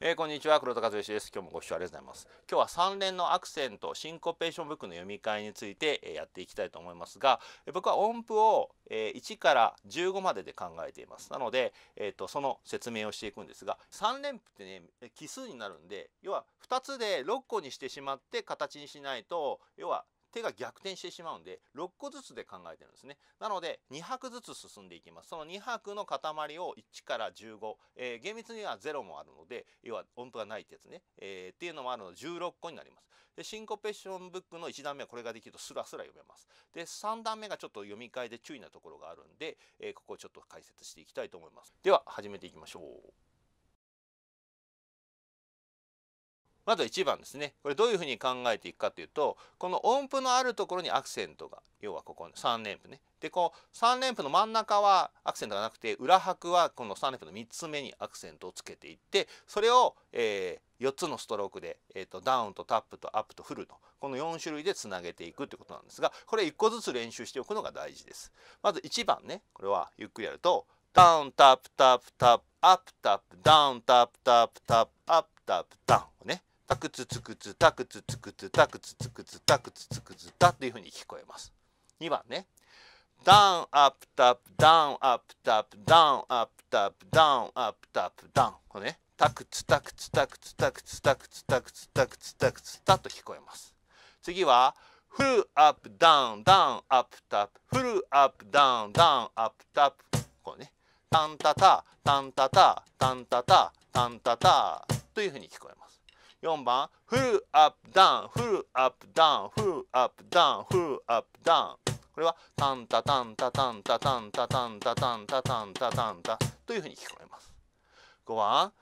えー、こんにちは黒田和義です今日もご視聴ありがとうございます今日は3連のアクセントシンコペーションブックの読み替えについて、えー、やっていきたいと思いますが、えー、僕は音符を、え1から15までで考えていますなので、えーと、とその説明をしていくんですが3連符ってね奇数になるんで要は2つで6個にしてしまって形にしないと要は手が逆転してしまうんで、6個ずつで考えてるんですね。なので、2拍ずつ進んでいきます。その2拍の塊を1から15、えー、厳密には0もあるので、要は音符がないってやつね、えー、っていうのもあるので、16個になります。で、シンコペーションブックの1段目はこれができるとスラスラ読めます。で、3段目がちょっと読み替えで注意なところがあるんで、えー、ここをちょっと解説していきたいと思います。では、始めていきましょう。まず1番ですねこれどういうふうに考えていくかというとこの音符のあるところにアクセントが要はここの3連符ねでこう3連符の真ん中はアクセントがなくて裏拍はこの3連符の3つ目にアクセントをつけていってそれを、えー、4つのストロークで、えーと、ダウンとタップとアップとフルとこの4種類でつなげていくってことなんですがこれ1個ずつ練習しておくのが大事です。まず1番ねこれはゆっくりやるとダウンタップタップタップアップタップダウンタップタップタップアップタップダウンねタクツツクツタクツツクツタクツツクツタクツツクツタというふうに聞こえます。2番ね。ダウンアップタップダウンアップタップダウンアップタップダウンアップタップダウンこれねタクツタクツタクツタクツタクツタクツタクツタクツタと聞こえます次はフルアップダウンダウンアップタップフルアップダウンダウンアップタップこれねタンタタタンタタタンタタタンタタというふうに聞こえます4番フルアップダウンフルアップダウンフルアップダウンフルアップダウンこれはタンタタンタタンタタンタタンタタンタタンタタンタというふうに聞こえます5番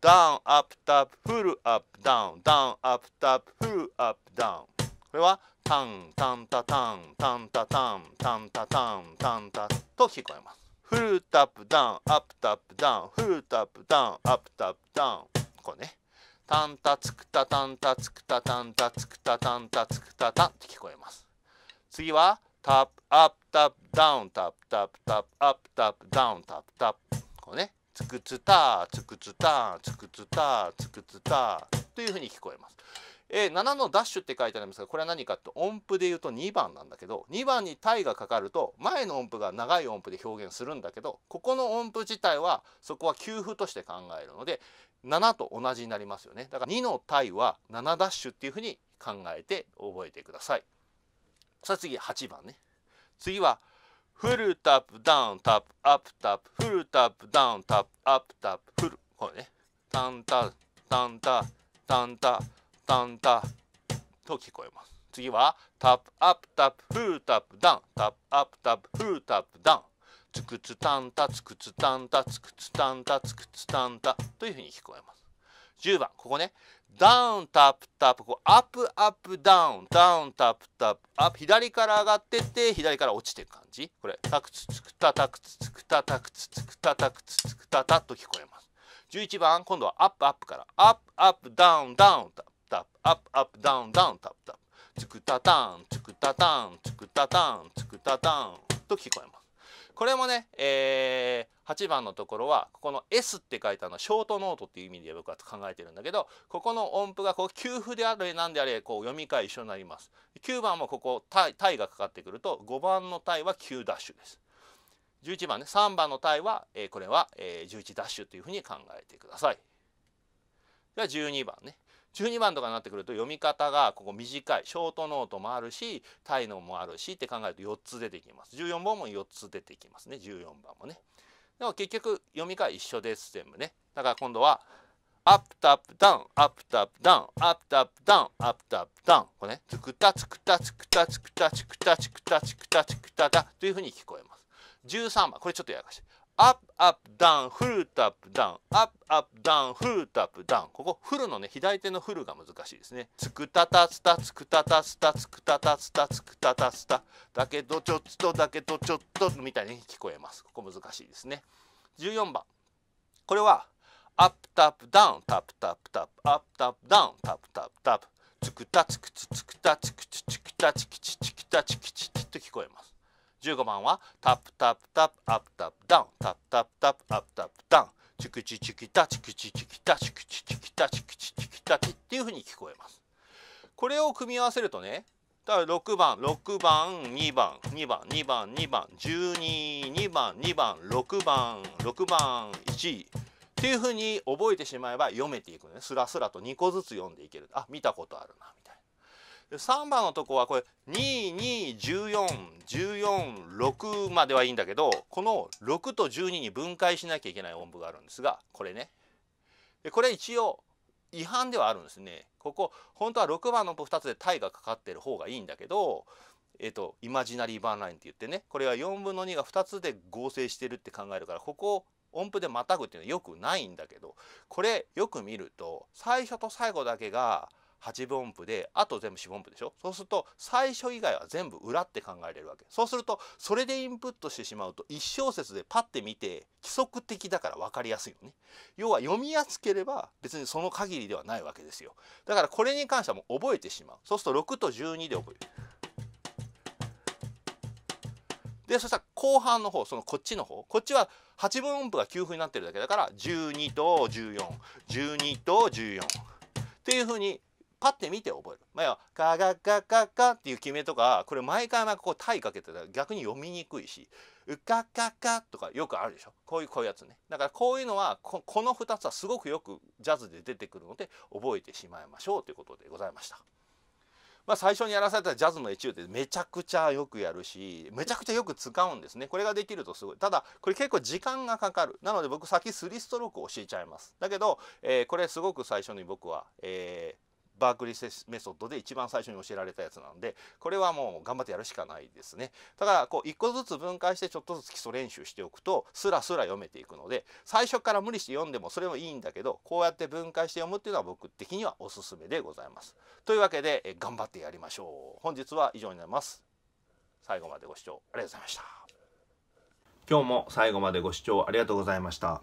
ダウンアップタップフルアップダウンダウンアップタップフルアップダウンこれはタンタンタタンタンタタンタンタタンタンタと聞こえますフルタップダウンアップタップダウンフルタップダウンアップタップダウンこうねタンタツクタタンタツクタタンタツクタタンタツクタタンって聞こえます。次はタップアップタップダウンタップタップタップアップタップダウンタップタップこうねつくつたつくつたつくつたつくつたというふうに聞こえます。えー、7のダッシュって書いてありますがこれは何かって音符で言うと2番なんだけど2番に「体」がかかると前の音符が長い音符で表現するんだけどここの音符自体はそこは休符として考えるので7と同じになりますよねだから2の「体」は7ダッシュっていうふうに考えて覚えてください。さあ次8番ね。次はフルタップダウンタップアップタップフルタップダウンタップアップタップフルこれねタンタタンタタンタタンタと聞こえます次はタップアップタップフータップダウンタップアップタップフータップダウンつくつタンタつくつタンタつくつタンタつくつタンタというふうに聞こえます10番ここねダウンタップタップこうアップアップダウンダウンタップタップアップ左から上がってって左から落ちていく感じこれタクツツクタタクツツクタタクツツクタタクツツクタタと聞こえます11番今度はアップアップからアップアップダウンダウンタップ t ップ up up down down tap tap チクタタンチクタタンチクタタンチクタタンと聞こえますこれもね、えー、8番のところはここの S って書いたのはショートノートっていう意味で僕は考えてるんだけどここの音符がこう給符であれ何であれこう読み替え一緒になります9番もここ「タイ」タイがかかってくると5番の「タイ」は9ダッシュです11番ね3番の「タイは」は、えー、これは、えー、11ダッシュというふうに考えてくださいでは12番ね12番とかになってくると読み方がここ短いショートノートもあるしタイのもあるしって考えると4つ出てきます14番も4つ出てきますね14番もねでも結局読み方一緒です全部ねだから今度はアップタップダウンアップタップダウンアップタップダウンアップタップダウンこれねつくたつくたつくたつくたつくたつくたつくたつくただというふうに聞こえます13番これちょっとややかしいアップアップダウンフルタップダウンアップアップダウンフルタップダウンここフルのね左手のフルが難しいですねつくたたつたつくたたつたつくたたつたつくたたつただけどちょっとだけどちょっとみたいに聞こえますここ難しいですね14番これはアップタップダウンタップタップタップアップタップダウンタップタップタップつくたつくつつくたつくつつくたちきちちくたちきちちと聞こえます15番はタップタップタップアップタップダウンタップタップタップアップタップダウンチクチチキタチクチチキタチクチチキタチクチチキタチっていうふうに聞こえます。これを組み合わせるとねだから6番6番2番2番2番2番122番2番6番6番1っていうふうに覚えてしまえば読めていくのねスラスラと2個ずつ読んでいけるあ見たことあるなみな。3番のとこはこれ221414まではいいんだけどこの6と12に分解しなきゃいけない音符があるんですがこれねこれ一応違反ではあるんですねここ本当は6番の音符2つでタイがかかってる方がいいんだけどえっとイマジナリーバーンラインって言ってねこれは4分の2が2つで合成してるって考えるからここを音符でまたぐっていうのはよくないんだけどこれよく見ると最初と最後だけが「8分音符であと全部4分音符でしょそうすると最初以外は全部裏って考えれるわけそうするとそれでインプットしてしまうと1小節でパッて見て規則的だから分かりやすいのね要は読みやすければ別にその限りではないわけですよだからこれに関してはもう覚えてしまうそうすると6と12で覚えるでそしたら後半の方そのこっちの方こっちは8分音符が9分になってるだけだから12と1412と14っていうふうにパッて見て覚える。まあ、ガガガガガっていう決めとかこれ毎回毎回こう「タイ」かけてたら逆に読みにくいし「うかかか」とかよくあるでしょこういうこういうやつね。だからこういうのはここの2つはすごくよくジャズで出てくるので覚えてしまいましょうということでございました。まあ、最初にやらされたジャズのエチュードでめちゃくちゃよくやるしめちゃくちゃよく使うんですねこれができるとすごいただこれ結構時間がかかるなので僕先3ストロークを教えちゃいますだけど、えー、これすごく最初に僕は、えー、バークリーメソッドで一番最初に教えられたやつなんでこれはもう頑張ってやるしかないですねだからこう一個ずつ分解してちょっとずつ基礎練習しておくとスラスラ読めていくので最初から無理して読んでもそれもいいんだけどこうやって分解して読むっていうのは僕的にはおすすめでございますというわけで頑張ってやりましょう本日は以上になります最後までご視聴ありがとうございました今日も最後までご視聴ありがとうございました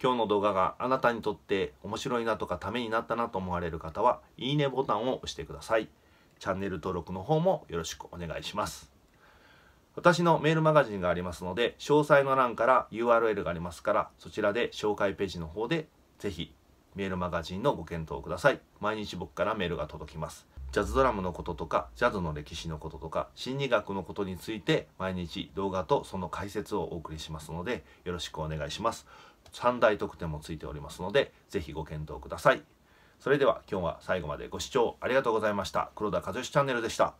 今日の動画があなたにとって面白いなとかためになったなと思われる方は、いいねボタンを押してください。チャンネル登録の方もよろしくお願いします。私のメールマガジンがありますので、詳細の欄から URL がありますから、そちらで紹介ページの方で、ぜひメールマガジンのご検討ください。毎日僕からメールが届きます。ジャズドラムのこととかジャズの歴史のこととか心理学のことについて毎日動画とその解説をお送りしますのでよろしくお願いします3大特典もついておりますので是非ご検討くださいそれでは今日は最後までご視聴ありがとうございました黒田和義チャンネルでした